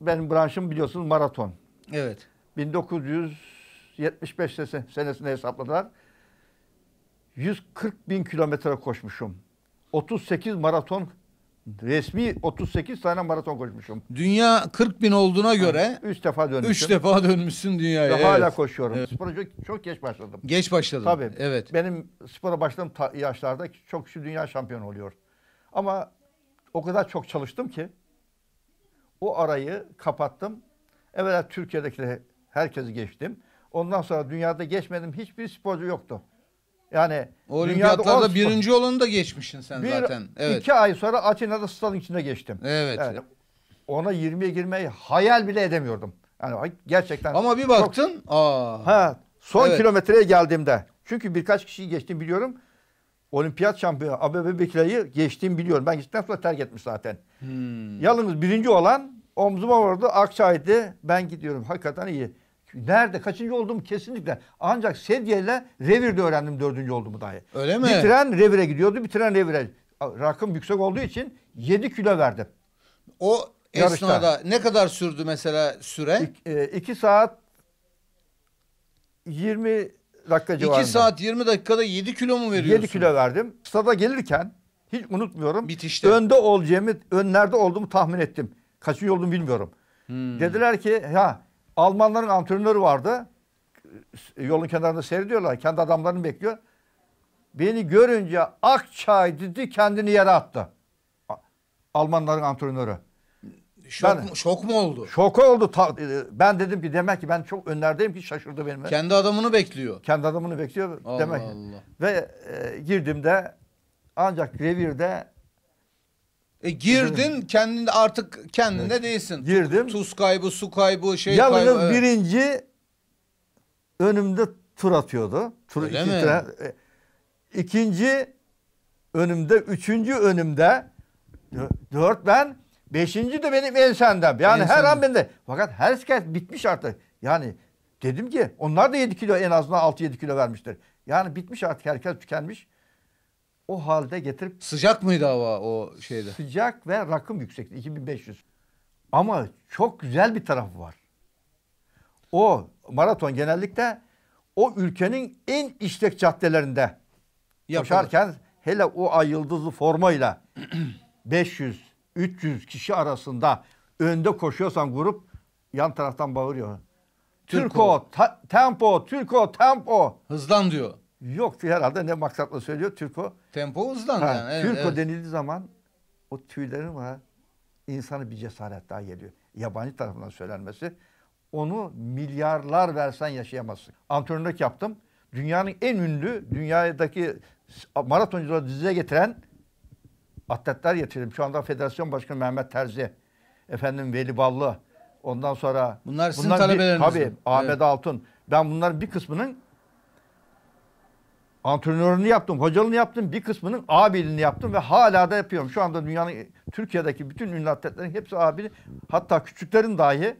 benim branşım biliyorsunuz maraton. Evet. 1975 senesinde hesapladılar. 140 bin kilometre koşmuşum. 38 maraton resmi 38 tane maraton koşmuşum. Dünya 40 bin olduğuna göre 3 defa dönmüşüm. 3 defa dönmüşsün dünyaya. Ve evet. hala koşuyorum. Evet. Spora çok, çok geç başladım. Geç başladım. Tabii. Evet. Benim spora başladığım yaşlarda çok şu dünya şampiyonu oluyor. Ama o kadar çok çalıştım ki o arayı kapattım. Evvela Türkiye'deki herkesi geçtim. Ondan sonra dünyada geçmedim hiçbir sporcu yoktu. Yani olimpiyatlarda birinci olanı da geçmişsin sen bir, zaten. Evet. İki ay sonra Atina'da stadın içinde geçtim. Evet. Yani ona 20'ye girmeyi hayal bile edemiyordum. Yani gerçekten. Ama bir baktın. Çok, aa. Ha, son evet. kilometreye geldiğimde. Çünkü birkaç kişiyi geçtim biliyorum. Olimpiyat şampiyonu Abebe Bekiray'ı geçtiğimi biliyorum. Ben gittikten sonra terk etmiş zaten. Hmm. Yalnız birinci olan omzuma vardı, Akçay'dı. Ben gidiyorum. Hakikaten iyi. Nerede kaçıncı olduğumu kesinlikle ancak sedyeyle revirde öğrendim dördüncü olduğumu dahi. Öyle mi? Bir tren revire gidiyordu. bir tren revire. Rakım yüksek olduğu için 7 kilo verdim. O Yarışta. esnada ne kadar sürdü mesela süre? 2 e, saat 20 dakika civarında. 2 saat 20 dakikada 7 kilo mu veriyorsun? 7 kilo verdim. Stada gelirken hiç unutmuyorum. Bitişte. Önde ol Cemil. Önlerde olduğumu tahmin ettim. Kaçıncı olduğumu bilmiyorum. Hmm. Dediler ki ha Almanların antrenörü vardı. Yolun kenarında seyrediyorlar. Kendi adamlarını bekliyor. Beni görünce Akçay dedi kendini yere attı. Almanların antrenörü. Şok, ben, şok mu oldu? Şok oldu. Ta, e, ben dedim ki demek ki ben çok önlerdeyim ki şaşırdı benim. Kendi adamını bekliyor. Kendi adamını bekliyor Allah demek. Allah. Ve e, girdiğimde ancak revirde e girdin kendinde artık kendinde evet. değilsin. Girdim. Tuz kaybı, su kaybı, şey Yalnız kaybı. Yalnız birinci evet. önümde tur atıyordu. Tur Öyle iki mi? Tren, e, ikinci önümde, üçüncü önümde, dört ben, beşinci de benim ensemden. Yani ensemden. her an bende. Fakat her herkes bitmiş artık. Yani dedim ki onlar da 7 kilo en azından 6-7 kilo vermiştir. Yani bitmiş artık herkes tükenmiş o halde getirip... Sıcak mıydı hava o şeyde? Sıcak ve rakım yüksekti 2500. Ama çok güzel bir tarafı var. O maraton genellikle o ülkenin en işlek caddelerinde Yapılır. koşarken hele o ay yıldızlı formayla 500 300 kişi arasında önde koşuyorsan grup yan taraftan bağırıyor. Türko, Türko ta, tempo, Türko, tempo. Hızlan diyor. Yok herhalde ne maksatla söylüyor Türko. Tempo hızlandı ha, yani. Evet, Türko evet. denildiği zaman o tüylerin var. insanı bir cesaret daha geliyor. Yabancı tarafından söylenmesi. Onu milyarlar versen yaşayamazsın. Antrenörlük yaptım. Dünyanın en ünlü, dünyadaki maratoncuları diziye getiren atletler getirdim. Şu anda Federasyon Başkanı Mehmet Terzi, efendim Veli Ballı, ondan sonra... Bunlar sizin talebeleriniz Tabii, Ahmet evet. Altun. Ben bunların bir kısmının antrenörünü yaptım, hocalığını yaptım, bir kısmının abiliğini yaptım ve hala da yapıyorum. Şu anda dünyanın, Türkiye'deki bütün ünlü atletlerin hepsi abili. Hatta küçüklerin dahi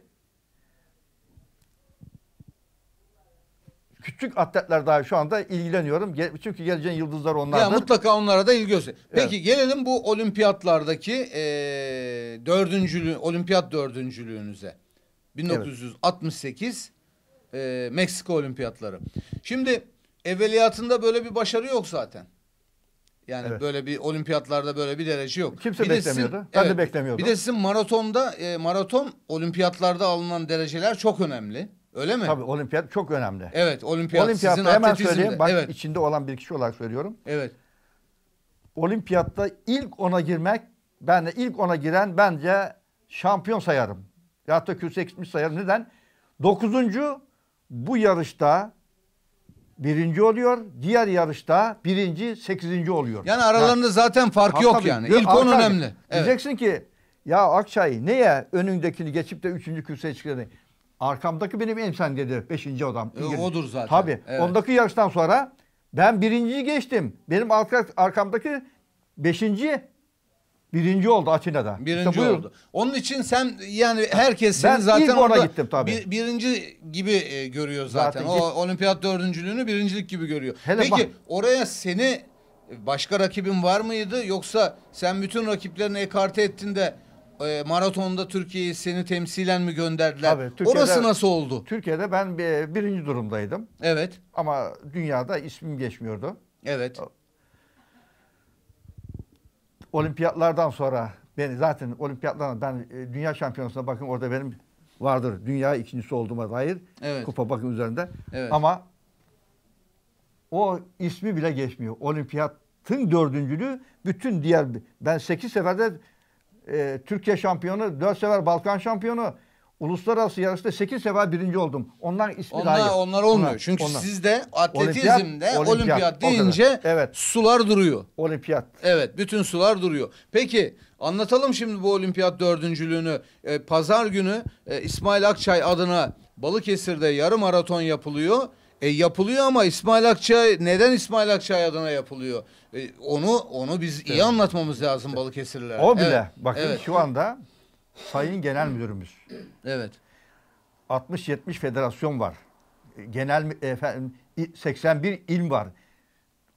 küçük atletler dahi şu anda ilgileniyorum. Çünkü geleceğin yıldızlar onlardır. Ya mutlaka onlara da ilgi göster. Peki evet. gelelim bu olimpiyatlardaki e, dördüncülüğü, olimpiyat dördüncülüğünüze. 1968 evet. e, Meksika olimpiyatları. Şimdi evveliyatında böyle bir başarı yok zaten. Yani evet. böyle bir olimpiyatlarda böyle bir derece yok. Kimse bir beklemiyordu. Sizin, ben evet, de beklemiyordum. Bir de sizin maratonda e, maraton olimpiyatlarda alınan dereceler çok önemli. Öyle mi? Tabii olimpiyat çok önemli. Evet olimpiyat. Olimpiyatta sizin hemen söyleyeyim. Bak evet. içinde olan bir kişi olarak söylüyorum. Evet. Olimpiyatta ilk ona girmek ben de ilk ona giren bence şampiyon sayarım. Ya da 180 sayarım. Neden? Dokuzuncu bu yarışta birinci oluyor. Diğer yarışta birinci, sekizinci oluyor. Yani aralarında ya, zaten fark yok tabii, yani. İlk on önemli. Evet. Diyeceksin ki ya Akçay neye önündekini geçip de üçüncü kürsüye çıkardın? Arkamdaki benim emsen dedi Beşinci adam. E, İngiliz. odur zaten. Tabii. Evet. Ondaki yarıştan sonra ben birinciyi geçtim. Benim arka, arkamdaki beşinci Birinci oldu Atina'da. Birinci işte oldu. Onun için sen yani herkes ben zaten ilk orada gittim tabii. Bir, birinci gibi e, görüyor zaten. zaten o git. olimpiyat dördüncülüğünü birincilik gibi görüyor. Hele Peki bak. oraya seni başka rakibin var mıydı yoksa sen bütün rakiplerini ekarte ettin de e, maratonda Türkiye'yi seni temsilen mi gönderdiler? Tabii, Orası nasıl oldu? Türkiye'de ben birinci durumdaydım. Evet. Ama dünyada ismim geçmiyordu. Evet olimpiyatlardan sonra ben zaten Olimpiyatlarda ben e, dünya şampiyonasına bakın orada benim vardır. Dünya ikincisi olduğuma dair evet. kupa bakın üzerinde. Evet. Ama o ismi bile geçmiyor. Olimpiyatın dördüncülüğü bütün diğer ben sekiz seferde e, Türkiye şampiyonu, dört sefer Balkan şampiyonu, Uluslararası yarışta 8 sefer birinci oldum. Ondan ismi onlar, dahil. Onlar olmuyor. Onlar, Çünkü onlar. sizde atletizmde olimpiyat, olimpiyat deyince evet. sular duruyor. Olimpiyat. Evet bütün sular duruyor. Peki anlatalım şimdi bu olimpiyat dördüncülüğünü. Ee, Pazar günü e, İsmail Akçay adına Balıkesir'de yarım maraton yapılıyor. E, yapılıyor ama İsmail Akçay neden İsmail Akçay adına yapılıyor? E, onu onu biz evet. iyi anlatmamız lazım evet. Balıkesirlilere. O bile evet. bakın evet. şu anda Sayın Genel Müdürümüz. Evet. 60-70 federasyon var. Genel efendim 81 il var.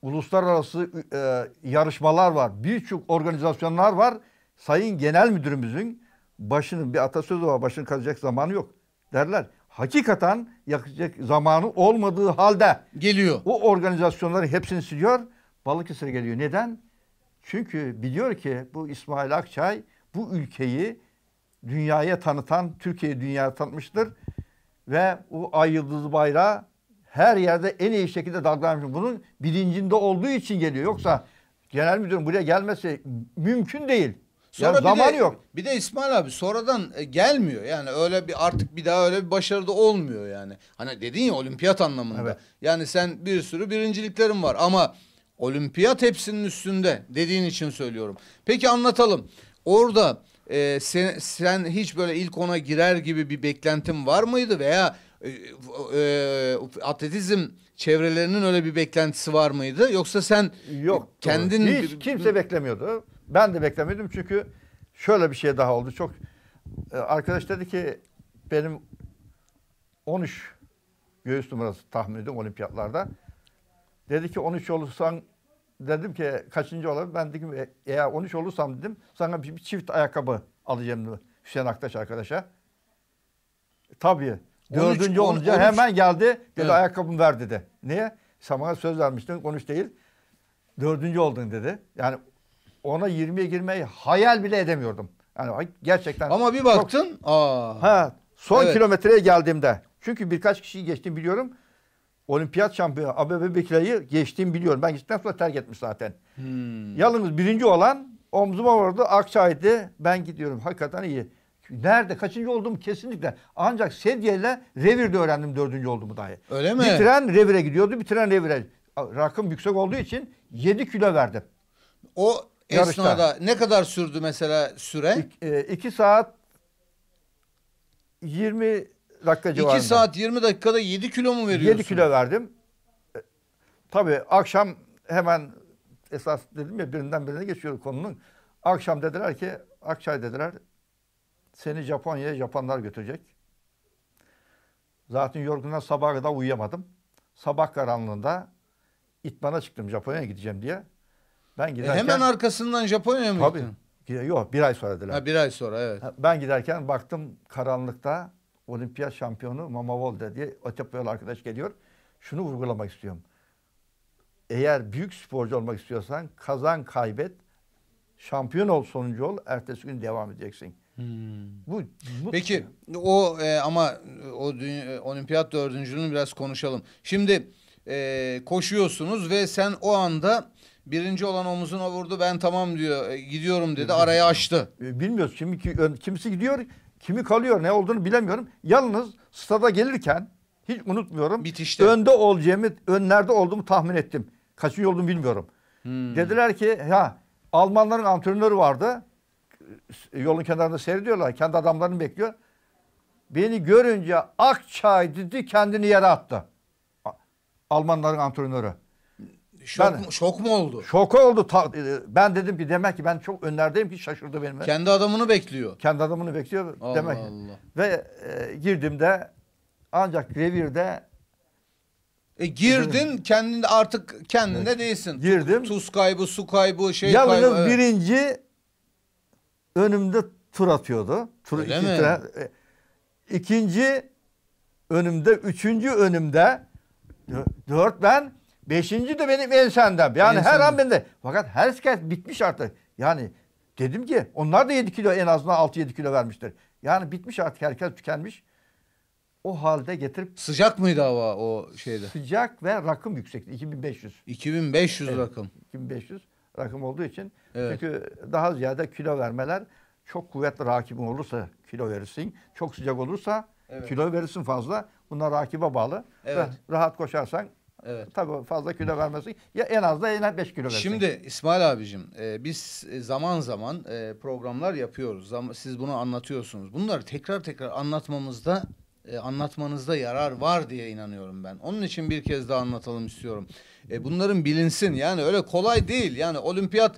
Uluslararası e, yarışmalar var. Birçok organizasyonlar var. Sayın Genel Müdürümüzün başının bir atasözü var. Başını kazacak zamanı yok derler. Hakikaten yakacak zamanı olmadığı halde geliyor. O organizasyonları hepsini siliyor. Balıkesir'e geliyor. Neden? Çünkü biliyor ki bu İsmail Akçay bu ülkeyi dünyaya tanıtan, Türkiye'yi dünyaya tanıtmıştır. Ve o ay yıldızı bayrağı her yerde en iyi şekilde dalgalanmış. Bunun bilincinde olduğu için geliyor. Yoksa genel müdürün buraya gelmesi mümkün değil. Sonra yani zaman de, yok. Bir de İsmail abi sonradan e, gelmiyor. Yani öyle bir artık bir daha öyle bir başarıda olmuyor yani. Hani dedin ya olimpiyat anlamında. Evet. Yani sen bir sürü birinciliklerin var ama olimpiyat hepsinin üstünde dediğin için söylüyorum. Peki anlatalım. Orada e, sen, sen hiç böyle ilk ona girer gibi bir beklentin var mıydı veya e, e, atletizm çevrelerinin öyle bir beklentisi var mıydı yoksa sen e, yok kendin hiç kimse beklemiyordu ben de beklemiyordum çünkü şöyle bir şey daha oldu çok e, arkadaş dedi ki benim 13 göğüs numarası tahmin ediyorum olimpiyatlarda dedi ki 13 olursan dedim ki kaçıncı olabilir? Ben dedim e, eğer 13 olursam dedim sana bir, bir çift ayakkabı alacağım dedi Hüseyin Aktaş arkadaşa. Tabii. dördüncü on, olunca hemen geldi dedi evet. ayakkabımı ver dedi. Niye? Sana söz vermiştin konuş değil. Dördüncü oldun dedi. Yani ona 20'ye girmeyi hayal bile edemiyordum. Yani gerçekten. Ama bir baktın. Çok... Aa. Ha, son evet. kilometreye geldiğimde. Çünkü birkaç kişiyi geçtim biliyorum olimpiyat şampiyonu Abebe Bekiray'ı geçtiğim biliyorum. Ben gittikten sonra terk etmiş zaten. Hmm. Yalnız birinci olan omzuma vardı Akçay'dı. Ben gidiyorum. Hakikaten iyi. Nerede? Kaçıncı oldum kesinlikle. Ancak sedyeyle revirde öğrendim dördüncü olduğumu dahi. Öyle mi? Bir tren revire gidiyordu. bir tren revire. Rakım yüksek olduğu için 7 kilo verdim. O Yarışta. esnada ne kadar sürdü mesela süre? 2 e, saat 20 dakika civarında. 2 saat 20 dakikada 7 kilo mu veriyorsun? 7 kilo verdim. E, tabii akşam hemen esas dedim ya birinden birine geçiyor konunun. Akşam dediler ki Akçay dediler seni Japonya'ya Japonlar götürecek. Zaten yorgundan sabaha kadar uyuyamadım. Sabah karanlığında itmana çıktım Japonya'ya gideceğim diye. Ben e, giderken... E hemen arkasından Japonya'ya mı tabii, Yok bir ay sonra dediler. Ha, bir ay sonra evet. Ben giderken baktım karanlıkta olimpiyat şampiyonu Mama Volda diye Etiyopyalı arkadaş geliyor. Şunu vurgulamak istiyorum. Eğer büyük sporcu olmak istiyorsan kazan kaybet, şampiyon ol sonuncu ol, ertesi gün devam edeceksin. Hmm. Bu, bu Peki o e, ama e, o dünya, e, olimpiyat dördüncülüğünü biraz konuşalım. Şimdi e, koşuyorsunuz ve sen o anda birinci olan omuzuna vurdu ben tamam diyor e, gidiyorum dedi araya açtı. Bilmiyoruz şimdi ki, kimisi gidiyor Kimi kalıyor ne olduğunu bilemiyorum. Yalnız stada gelirken hiç unutmuyorum. Bitişte. Önde olacağımı, önlerde olduğumu tahmin ettim. Kaçıncı olduğumu bilmiyorum. Hmm. Dediler ki ha Almanların antrenörü vardı. Yolun kenarında seyrediyorlar. Kendi adamlarını bekliyor. Beni görünce Akçay dedi kendini yere attı. Almanların antrenörü. Şok, ben, mu, şok mu oldu? Şok oldu. Ta, e, ben dedim ki demek ki ben çok önlerdeyim ki şaşırdı benim. Kendi adamını bekliyor. Kendi adamını bekliyor Allah demek. Allah. Ve e, girdiğimde ancak revirde e girdin kendin artık kendinde evet. değilsin. Girdim. Tuz kaybı, su kaybı, şey Yalnız kaybı. Yalnız birinci evet. önümde tur atıyordu. Tur Öyle iki mi? Tren, e, önümde, üçüncü önümde, dört ben, Beşinci de benim en ensemden. Yani Ensem. her an bende. Fakat her herkes bitmiş artık. Yani dedim ki onlar da 7 kilo en azından 6-7 kilo vermiştir. Yani bitmiş artık herkes tükenmiş. O halde getirip... Sıcak mıydı hava o şeyde? Sıcak ve rakım yüksekti. 2500. 2500 evet, rakım. 2500 rakım olduğu için. Evet. Çünkü daha ziyade kilo vermeler çok kuvvetli rakibin olursa kilo verirsin. Çok sıcak olursa evet. kilo verirsin fazla. Bunlar rakibe bağlı. Evet. Ve rahat koşarsan Evet. Tabii fazla kilo vermesi ya en az da en 5 kilo versin. Şimdi İsmail abicim e, biz e, zaman zaman e, programlar yapıyoruz. Zam siz bunu anlatıyorsunuz. Bunları tekrar tekrar anlatmamızda e, anlatmanızda yarar var diye inanıyorum ben. Onun için bir kez daha anlatalım istiyorum. E, bunların bilinsin yani öyle kolay değil. Yani olimpiyat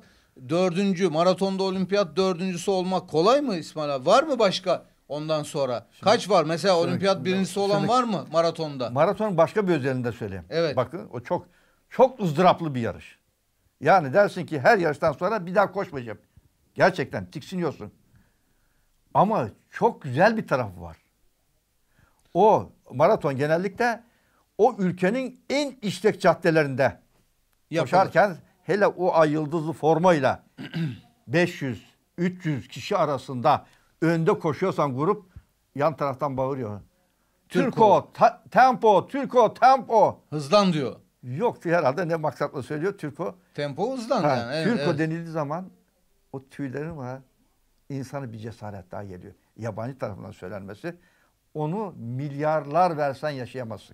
dördüncü maratonda olimpiyat dördüncüsü olmak kolay mı İsmail abi? Var mı başka Ondan sonra Şimdi, kaç var? Mesela sonraki, olimpiyat birincisi olan sonraki, var mı maratonda? Maratonun başka bir özelliğini de söyleyeyim. Evet. Bakın o çok çok ızdıraplı bir yarış. Yani dersin ki her yarıştan sonra bir daha koşmayacağım. Gerçekten tiksiniyorsun. Ama çok güzel bir tarafı var. O maraton genellikle o ülkenin en işlek caddelerinde Yapılır. koşarken hele o ay yıldızlı formayla 500 300 kişi arasında önde koşuyorsan grup yan taraftan bağırıyor. Türko, ta, tempo, Türko, tempo. Hızlan diyor. Yok herhalde ne maksatla söylüyor Türko. Tempo hızlan ha, yani. Evet, Türko evet. denildiği zaman o tüylerin var. insanı bir cesaret daha geliyor. Yabancı tarafından söylenmesi. Onu milyarlar versen yaşayamazsın.